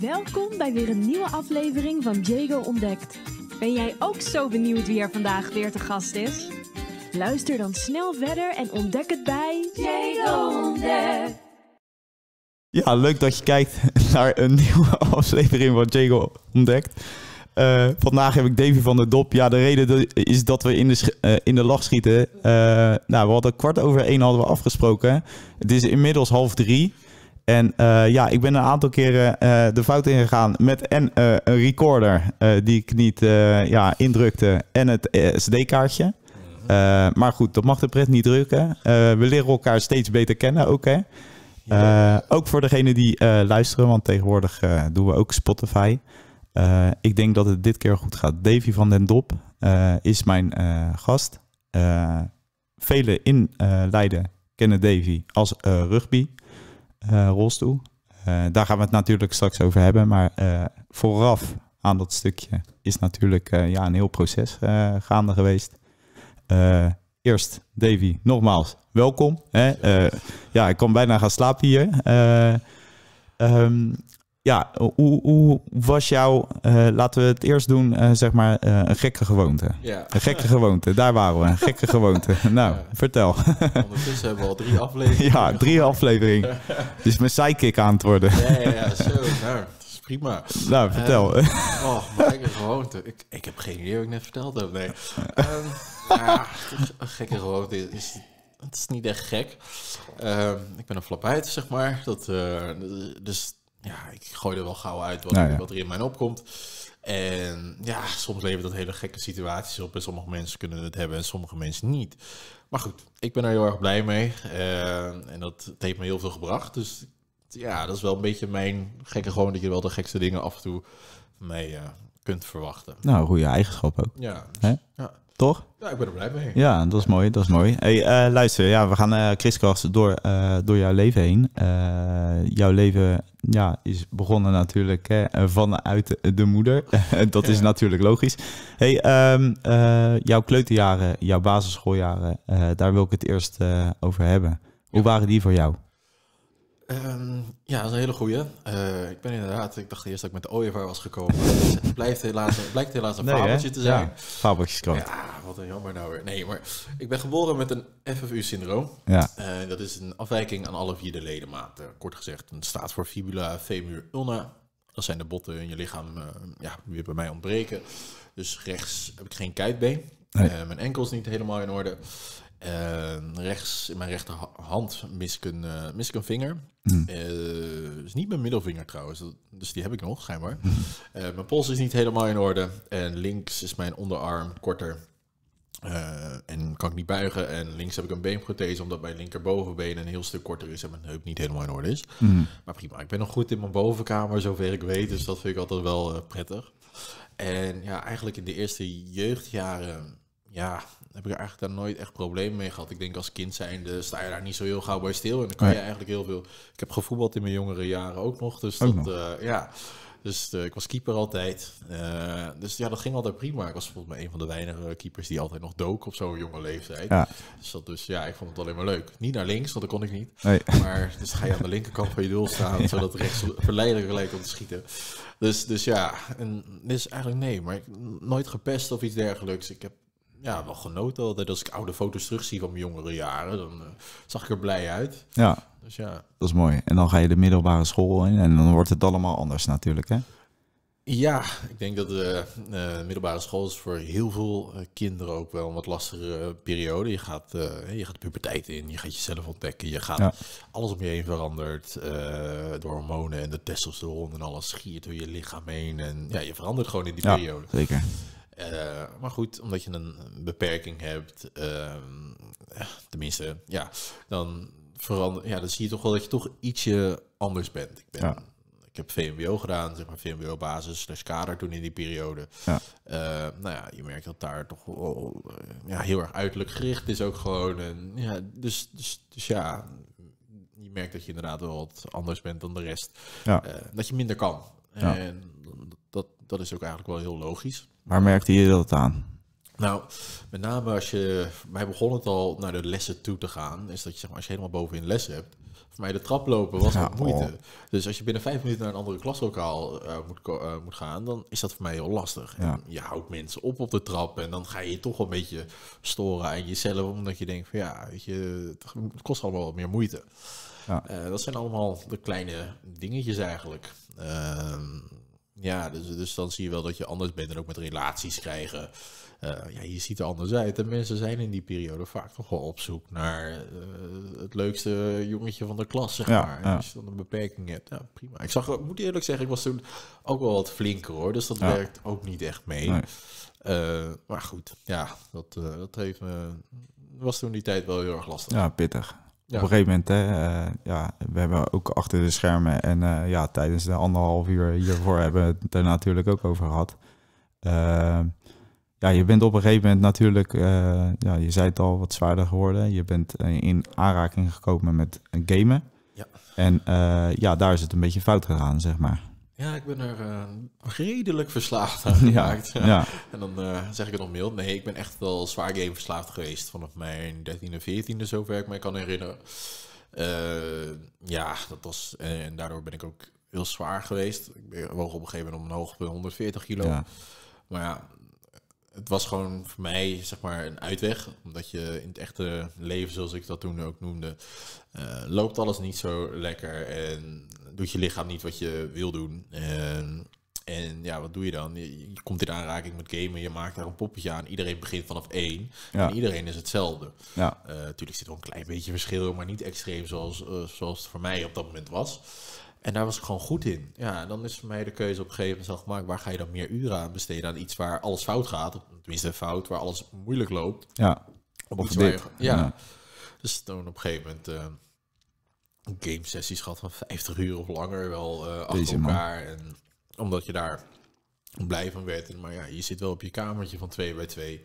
Welkom bij weer een nieuwe aflevering van Diego Ontdekt. Ben jij ook zo benieuwd wie er vandaag weer te gast is? Luister dan snel verder en ontdek het bij Diego Ontdekt. Ja, leuk dat je kijkt naar een nieuwe aflevering van Diego Ontdekt. Eh, vandaag heb ik Davy van der Dop. Ja, de reden is dat we in de, eh, in de lach schieten. Eh, nou, we hadden kwart over één hadden we afgesproken. Het is inmiddels half drie. En eh, ja, ik ben een aantal keren eh, de fout ingegaan met en eh, een recorder die ik niet ja, indrukte en het SD-kaartje. maar goed, dat mag de pret niet drukken. we leren elkaar steeds beter kennen ook. Hè? ook voor degene die luisteren, want tegenwoordig doen we ook Spotify. ik denk dat het dit keer goed gaat. Davy van den Dop is mijn gast. Velen in Leiden kennen Davy als rugby. Eh, rolstoel. Eh, daar gaan we het natuurlijk straks over hebben. Maar eh, vooraf aan dat stukje is natuurlijk ja, een heel proces gaande geweest. eerst, Davy, nogmaals, welkom. Hè? ja, ik kan bijna gaan slapen hier. Um, ja, hoe, was jouw, eh, laten we het eerst doen, eh, zeg maar, eh, een gekke gewoonte. Ja. Een gekke gewoonte, daar waren we, een gekke gewoonte. Nou, vertel. Ondertussen hebben we al drie afleveringen. Ja, drie afleveringen. dus mijn sidekick aan het worden. Ja, ja, ja, zo, nou, dat is prima. Nou, vertel. Ehm, oh, mijn gewoonte. Ik, ik heb geen idee wat ik net verteld heb, nee. Ehm, nou ja, een gekke gewoonte is het is niet echt gek. Ehm, ik ben een flap zeg maar. Dat, dus ja, ik gooi er wel gauw uit wat, nou er in mij opkomt. En ja, soms levert dat hele gekke situaties op. En sommige mensen kunnen het hebben en sommige mensen niet. Maar goed, ik ben er heel erg blij mee. Eh, en dat heeft me heel veel gebracht. Dus ja, dat is wel een beetje mijn gekke gewoon dat je wel de gekste dingen af en toe mee eh, kunt verwachten. Nou, goede eigenschap ook. Ja. Dus, ja. Toch? Ja, ik ben er blij mee. Ja, dat is mooi. Dat is mooi. Hey, eh, luister, ja, we gaan uh, door, eh, door jouw leven heen. jouw leven ja, is begonnen natuurlijk hè, vanuit de moeder. dat is natuurlijk logisch. Hey, ehm, jouw kleuterjaren, jouw basisschooljaren, daar wil ik het eerst over hebben. Hoe waren die voor jou? Ehm, ja, dat is een hele goeie. Eh, ik ben inderdaad, ik dacht eerst dat ik met de ooievaar was gekomen. Dus het, blijft helaas, blijkt helaas een fabeltje te zijn. Ja, komen. Ja, wat een jammer nou weer. Nee, maar ik ben geboren met een FFU-syndroom. Ja. Eh, dat is een afwijking aan alle vier de ledematen. Kort gezegd, het staat voor fibula, femur, ulna. Dat zijn de botten in je lichaam uh, ja, weer bij mij ontbreken. Dus rechts heb ik geen kuitbeen. mijn enkel is niet helemaal in orde rechts in mijn rechterhand mis ik een, eh, mis ik een vinger. Hmm. Eh, is niet mijn middelvinger trouwens, dus die heb ik nog, schijnbaar. Hmm. Eh, mijn pols is niet helemaal in orde. En links is mijn onderarm korter. en kan ik niet buigen. En links heb ik een beenprothese, omdat mijn linkerbovenbeen een heel stuk korter is en mijn heup niet helemaal in orde is. Hmm. Maar prima, ik ben nog goed in mijn bovenkamer, zover ik weet. Dus dat vind ik altijd wel prettig. En ja, eigenlijk in de eerste jeugdjaren ja, heb ik eigenlijk daar nooit echt problemen mee gehad. Ik denk als kind zijnde sta je daar niet zo heel gauw bij stil. En dan kan je eigenlijk heel veel... Ik heb gevoetbald in mijn jongere jaren ook nog. Dus dat, eh, ja... Dus eh, ik was keeper altijd. Eh, dus ja, dat ging altijd prima. Ik was volgens mij een van de weinige keepers die altijd nog dook op zo'n jonge leeftijd. Dus, dat dus ja, ik vond het alleen maar leuk. Niet naar links, want dat kon ik niet. Maar dus ga je aan de linkerkant van je doel staan, zodat zodat rechts verleidelijk lijkt om te schieten. Dus, dus ja, en dus eigenlijk nee, maar ik, nooit gepest of iets dergelijks. Ik heb ja, wel genoten altijd. Als ik oude foto's terugzie van mijn jongere jaren, dan eh, zag ik er blij uit. Ja. Dus ja. Dat is mooi. En dan ga je de middelbare school in en dan wordt het allemaal anders natuurlijk, hè? Ja, ik denk dat de eh, eh, middelbare school is voor heel veel kinderen ook wel een wat lastigere periode. Je gaat, je gaat puberteit in, je gaat jezelf ontdekken, je gaat alles om je heen verandert. door hormonen en de testosteron en alles schiert door je lichaam heen. En ja, je verandert gewoon in die ja, periode. Zeker. Eh, maar goed, omdat je een beperking hebt, ehm, tenminste, ja, dan verander, ja, dan zie je toch wel dat je toch ietsje anders bent. Ik ben, ja. ik heb VMBO gedaan, zeg maar VMBO basis slash kader toen in die periode. Ja. Eh, nou ja, je merkt dat daar toch wel, ja, heel erg uiterlijk gericht is ook gewoon. En, ja, dus, dus, dus ja, je merkt dat je inderdaad wel wat anders bent dan de rest. Ja. Eh, dat je minder kan. En dat, dat is ook eigenlijk wel heel logisch. Waar merkte je dat aan? Nou, met name als je, mij begon het al naar de lessen toe te gaan, is dat je zeg maar, als je helemaal bovenin les hebt, voor mij de trap lopen was ja, moeite. Oh. Dus als je binnen vijf minuten naar een andere klaslokaal eh, moet, uh, moet gaan, dan is dat voor mij heel lastig. Ja. En je houdt mensen op op de trap en dan ga je toch een beetje storen aan jezelf, omdat je denkt van ja, weet je, het kost allemaal wat meer moeite. Ja. Eh, dat zijn allemaal de kleine dingetjes eigenlijk. Ehm, ja, dus, dus dan zie je wel dat je anders bent en ook met relaties krijgen. Eh, ja, je ziet er anders uit. En mensen zijn in die periode vaak nog wel op zoek naar eh, het leukste jongetje van de klas, zeg maar. Ja. Als je dan een beperking hebt, ja nou, prima. Ik zag, ik moet eerlijk zeggen, ik was toen ook wel wat flinker hoor. Dus dat werkt ook niet echt mee. Eh, maar goed, ja, dat, dat heeft me, was toen die tijd wel heel erg lastig. Ja, pittig op een gegeven moment, hè, eh, ja, we hebben ook achter de schermen en eh, ja, tijdens de anderhalf uur hiervoor hebben we het er natuurlijk ook over gehad. Ehm, ja, je bent op een gegeven moment natuurlijk, eh, ja, je zei het al, wat zwaarder geworden. Je bent in aanraking gekomen met gamen. Ja. En ja, daar is het een beetje fout gegaan, zeg maar. Ja, ik ben er eh, redelijk verslaafd aan gemaakt. Ja, En dan eh, zeg ik het nog mild. Nee, ik ben echt wel zwaar game verslaafd geweest. Vanaf mijn 13e, 14e, zover ik mij kan herinneren. Eh, ja, dat was. En daardoor ben ik ook heel zwaar geweest. Ik woog op een gegeven moment omhoog bij 140 kilo. Maar ja, het was gewoon voor mij zeg maar een uitweg. Omdat je in het echte leven, zoals ik dat toen ook noemde, loopt alles niet zo lekker. En doet je lichaam niet wat je wil doen. En, ehm, en ja, wat doe je dan? Je, komt in aanraking met gamen, je maakt daar een poppetje aan. Iedereen begint vanaf één. En iedereen is hetzelfde. Ja. Eh, natuurlijk zit er een klein beetje verschil, maar niet extreem zoals, eh, zoals het voor mij op dat moment was. En daar was ik gewoon goed in. Ja, dan is voor mij de keuze op een gegeven moment gemaakt. Waar ga je dan meer uren aan besteden? Aan iets waar alles fout gaat. Tenminste, fout, waar alles moeilijk loopt. Ja. Op een ja. Dus toen op een gegeven moment... Eh, game sessies gehad van 50 uur of langer wel eh, achter elkaar. En omdat je daar blij van werd. maar ja, je zit wel op je kamertje van 2 bij 2.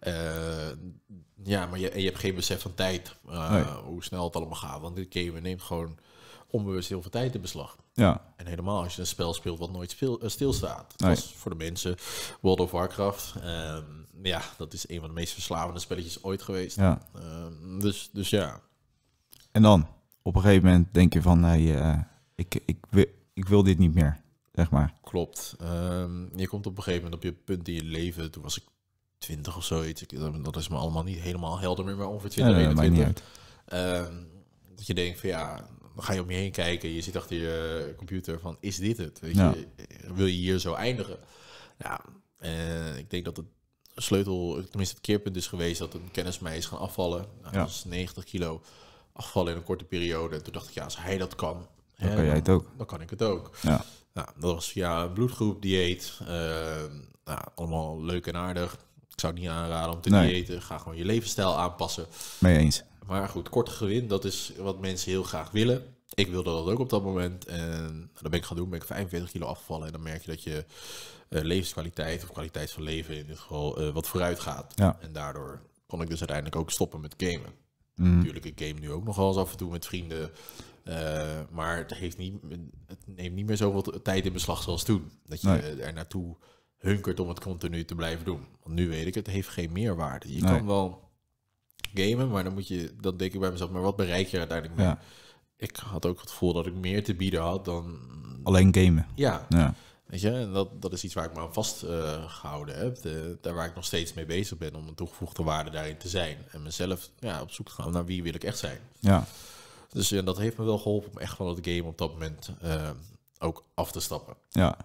Eh, ja, maar je, je hebt geen besef van tijd. Eh, hoe snel het allemaal gaat. Want dit game neemt gewoon onbewust heel veel tijd in beslag. Ja. En helemaal als je een spel speelt wat nooit speel, uh, stilstaat. Nee. was voor de mensen World of Warcraft. Ehm, ja, dat is een van de meest verslavende spelletjes ooit geweest. Ja. Ehm, dus, dus ja. En dan? op een gegeven moment denk je van, eh, ik, ik, ik, wil dit niet meer, zeg maar. Klopt. Ehm, je komt op een gegeven moment op je punt in je leven, toen was ik 20 of zoiets, dat is me allemaal niet helemaal helder meer, maar ongeveer twintig. Ehm, dat je denkt van ja, dan ga je om je heen kijken, je zit achter je computer van, is dit het? Weet je, wil je hier zo eindigen? Ja, uh, ik denk dat het sleutel, tenminste het keerpunt is geweest dat een kennis mij is gaan afvallen. Nou, dat is 90 kilo afvallen in een korte periode. En toen dacht ik, ja, als hij dat kan, dan kan jij het ook. Dan kan ik het ook. Ja. Nou, dat was via bloedgroep dieet. Ehm, nou, allemaal leuk en aardig. Ik zou het niet aanraden om te nee. diëten. Ga gewoon je levensstijl aanpassen. Mee eens. Maar goed, korte gewin, dat is wat mensen heel graag willen. Ik wilde dat ook op dat moment. En dat ben ik gaan doen. Ben ik 45 kilo afgevallen. En dan merk je dat je eh, levenskwaliteit, of kwaliteit van leven in dit geval, eh, wat vooruit gaat. En daardoor kon ik dus uiteindelijk ook stoppen met gamen. Mm. Natuurlijk, ik game nu ook nog wel eens af en toe met vrienden. Eh, maar het, heeft niet, het neemt niet meer zoveel tijd in beslag zoals toen. Dat je nee. er naartoe hunkert om het continu te blijven doen. Want nu weet ik, het heeft geen meerwaarde. Je kan wel gamen, maar dan moet je, dan denk ik bij mezelf, maar wat bereik je uiteindelijk mee? Ik had ook het gevoel dat ik meer te bieden had dan. Alleen gamen. Ja. ja. Weet je, en dat, dat is iets waar ik me aan vastgehouden eh, heb. De, daar waar ik nog steeds mee bezig ben om een toegevoegde waarde daarin te zijn. En mezelf ja, op zoek te gaan naar wie wil ik echt zijn. Ja. Dus en eh, dat heeft me wel geholpen om echt van het game op dat moment eh, ook af te stappen. Ja,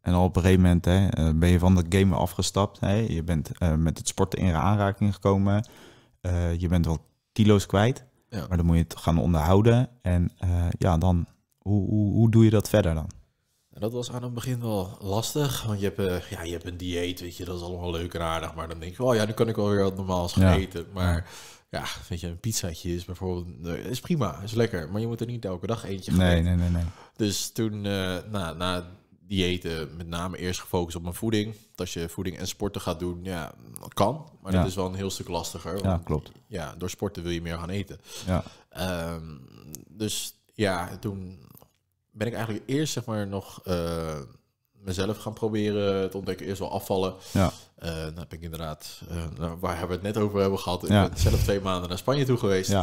en al op een gegeven moment hè, ben je van dat game afgestapt. Hè? Je bent met het sporten in aanraking gekomen. je bent wel kilo's kwijt. Ja. Maar dan moet je het gaan onderhouden. En ja, dan, hoe, hoe, hoe doe je dat verder dan? En dat was aan het begin wel lastig, want je hebt, uh, ja, je hebt een dieet, weet je, dat is allemaal leuk en aardig, maar dan denk je, oh ja, nu kan ik wel weer wat normaals gaan eten. Maar ja, weet je, een pizzaatje is bijvoorbeeld, eh, is prima, is lekker, maar je moet er niet elke dag eentje gaan nee, nee, nee, nee, Dus toen, eh, na, na diëten, met name eerst gefocust op mijn voeding. Als je voeding en sporten gaat doen, ja, kan. Maar dat is wel een heel stuk lastiger. ja, klopt. Ja, door sporten wil je meer gaan eten. Ja. Ehm, dus ja, toen ben ik eigenlijk eerst zeg maar nog eh, mezelf gaan proberen te ontdekken. Eerst wel afvallen. Ja. Uh, dan heb ik inderdaad, eh, nou, waar hebben we het net over hebben gehad. Ik ben zelf twee maanden naar Spanje toe geweest.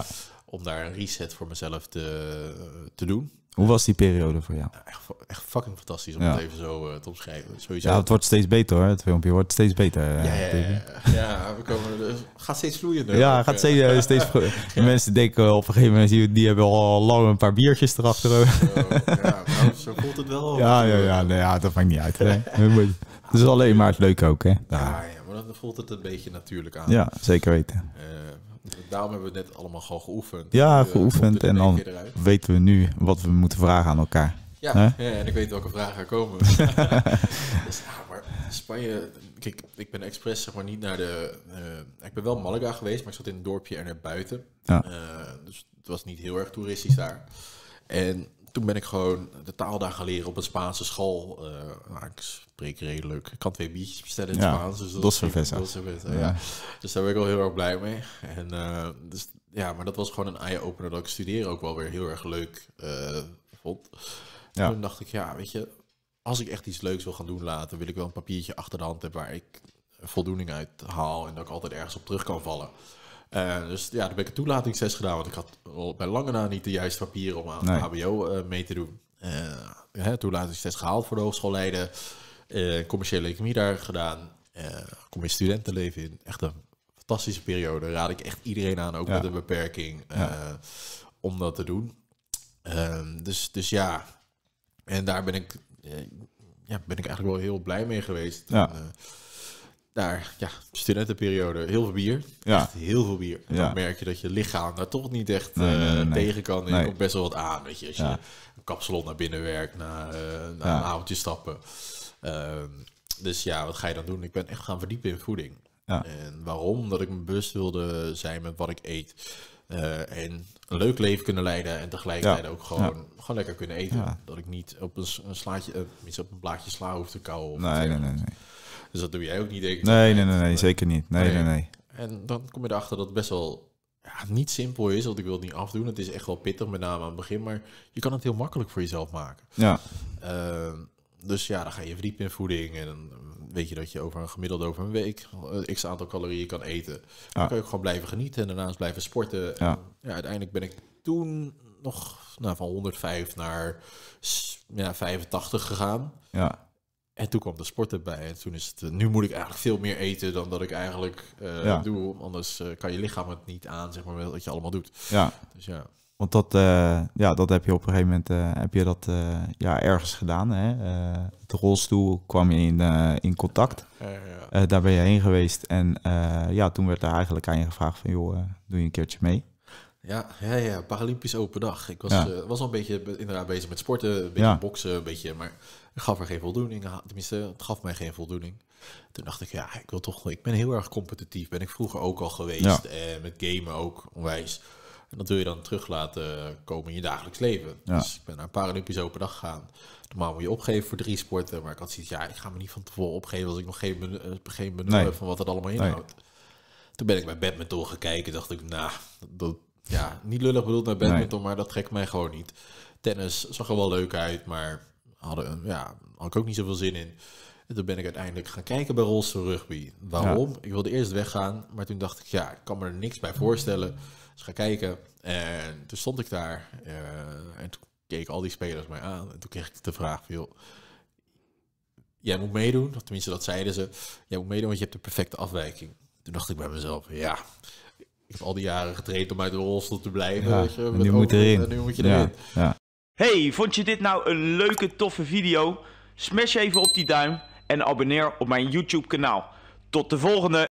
Om daar een reset voor mezelf te, te doen. Hoe was die periode voor jou? Echt, echt fucking fantastisch om het even zo eh, te omschrijven. Sowieso. Ja, het wordt steeds beter hoor. Het filmpje wordt steeds beter. Eh, ja, ja, ja, ja, we komen, het dus- gaat steeds vloeiender. Ja, gaat steeds, eh, steeds de Mensen denken op een gegeven moment, die, die hebben al lang een paar biertjes erachter. Zo, ja, nou, zo voelt het wel. Ja, ja, ja, nee, ja dat maakt niet uit. het is alleen maar het leuke ook. Hè? Ja, ja, maar dan voelt het een beetje natuurlijk aan. Ja, zeker weten. Daarom hebben we het net allemaal gewoon geoefend. Ja, eh, geoefend. En dan weten we nu wat we moeten vragen aan elkaar. Ja, en ik weet welke vragen er komen. Dus, ah, maar Spanje, kijk, ik ben expres zeg maar niet naar de... Eh, ik ben wel Malaga geweest, maar ik zat in een dorpje er naar buiten. Eh, dus het was niet heel erg toeristisch daar. En toen ben ik gewoon de taal daar gaan leren op een Spaanse school. Eh, nou, ik spreek redelijk. Ik kan twee biertjes bestellen in het Spaans. Dus dat dos cerveza. Dus daar ben ik wel heel erg blij mee. En, eh, dus, ja, maar dat was gewoon een eye-opener dat ik studeren ook wel weer heel erg leuk eh, vond. Ja. Toen dacht ik, ja, weet je, als ik echt iets leuks wil gaan doen later, wil ik wel een papiertje achter de hand hebben waar ik voldoening uit haal en dat ik altijd ergens op terug kan vallen. Eh, dus ja, daar ben ik een toelatingstest gedaan, want ik had bij lange na niet de juiste papieren om aan nee. HBO eh, mee te doen. Uh, eh, toelatingstest gehaald voor de hoogschoolleden, commerciële economie daar gedaan, kom je studentenleven in. Echt een fantastische periode. Raad ik echt iedereen aan, ook met een beperking, om dat te doen. Ehm, dus, dus ja, en daar ben ik, ja, ben ik eigenlijk wel heel blij mee geweest. Ja daar, ja, studentenperiode, heel veel bier. Ja. Echt heel veel bier. En dan merk je dat je lichaam daar toch niet echt eh, tegen kan. En je komt best wel wat aan, weet je. Als je een kapsalon naar binnen werkt, na, eh, een avondje stappen. Ehm, dus ja, wat ga je dan doen? Ik ben echt gaan verdiepen in voeding. En waarom? Omdat ik me bewust wilde zijn met wat ik eet. Eh, en een leuk leven kunnen leiden en tegelijkertijd ook gewoon, gewoon lekker kunnen eten. Dat ik niet op een, slaatje, uh, op een blaadje sla hoef te kauwen. Nee, nee, nee, nee, dus dat doe jij ook niet. Denk ik, nee, nee, nee, nee, zeker niet. Nee, nee, nee, En dan kom je erachter dat het best wel ja, niet simpel is, want ik wil het niet afdoen. Het is echt wel pittig, met name aan het begin. Maar je kan het heel makkelijk voor jezelf maken. Ja. Ehm, dus ja, dan ga je verdiepen in voeding. En dan weet je dat je over een gemiddeld over een week eh, x aantal calorieën kan eten. Dan ja. kan je ook gewoon blijven genieten en daarnaast blijven sporten. Ja. En, uiteindelijk ben ik toen nog nou, van 105 naar ja, 85 gegaan. Ja. En toen kwam de sport erbij. En toen is het, eh, nu moet ik eigenlijk veel meer eten dan dat ik eigenlijk eh, doe. Anders eh, kan je lichaam het niet aan, zeg maar, wat je allemaal doet. Ja. Dus ja. Want dat, ja, dat heb je op een gegeven moment heb je dat, ja, ergens gedaan. Hè? de rolstoel kwam je in, in contact. daar ben je heen geweest. En ja, toen werd er eigenlijk aan je gevraagd van... joh, doe je een keertje mee? Ja, ja, ja, Paralympisch open dag. Ik was, eh, was al een beetje inderdaad bezig met sporten, een beetje boksen, een beetje, maar het gaf er geen voldoening Tenminste, het gaf mij geen voldoening. Toen dacht ik, ja, ik wil toch, ik ben heel erg competitief. Ben ik vroeger ook al geweest. Eh, met gamen ook onwijs. En dat wil je dan terug laten komen in je dagelijks leven. Dus ik ben naar een Paralympisch open dag gegaan. Normaal moet je opgeven voor drie sporten. Maar ik had zoiets, ja, ik ga me niet van tevoren opgeven als ik nog geen, ben, eh, geen heb van wat het allemaal inhoudt. Toen ben ik bij badminton gekeken Dacht ik, nou, dat, ja, niet lullig bedoeld naar badminton, maar dat trekt mij gewoon niet. Tennis zag er wel leuk uit, maar hadden, eh, ja, had ik ook niet zoveel zin in. En toen ben ik uiteindelijk gaan kijken bij Rosse Rugby. Waarom? Ik wilde eerst weggaan, maar toen dacht ik, ja, ik kan me er niks bij voorstellen. Dus ga kijken. En toen stond ik daar eh, en toen keek al die spelers mij aan. En toen kreeg ik de vraag, joh, jij moet meedoen. Of tenminste, dat zeiden ze. Jij moet meedoen, want je hebt de perfecte afwijking. Toen dacht ik bij mezelf, ja, ik heb al die jaren getraind om uit de rolstoel te blijven. weet je, nu moet erin. nu je erin. ja. Hey, vond je dit nou een leuke, toffe video? Smash even op die duim en abonneer op mijn YouTube kanaal. Tot de volgende!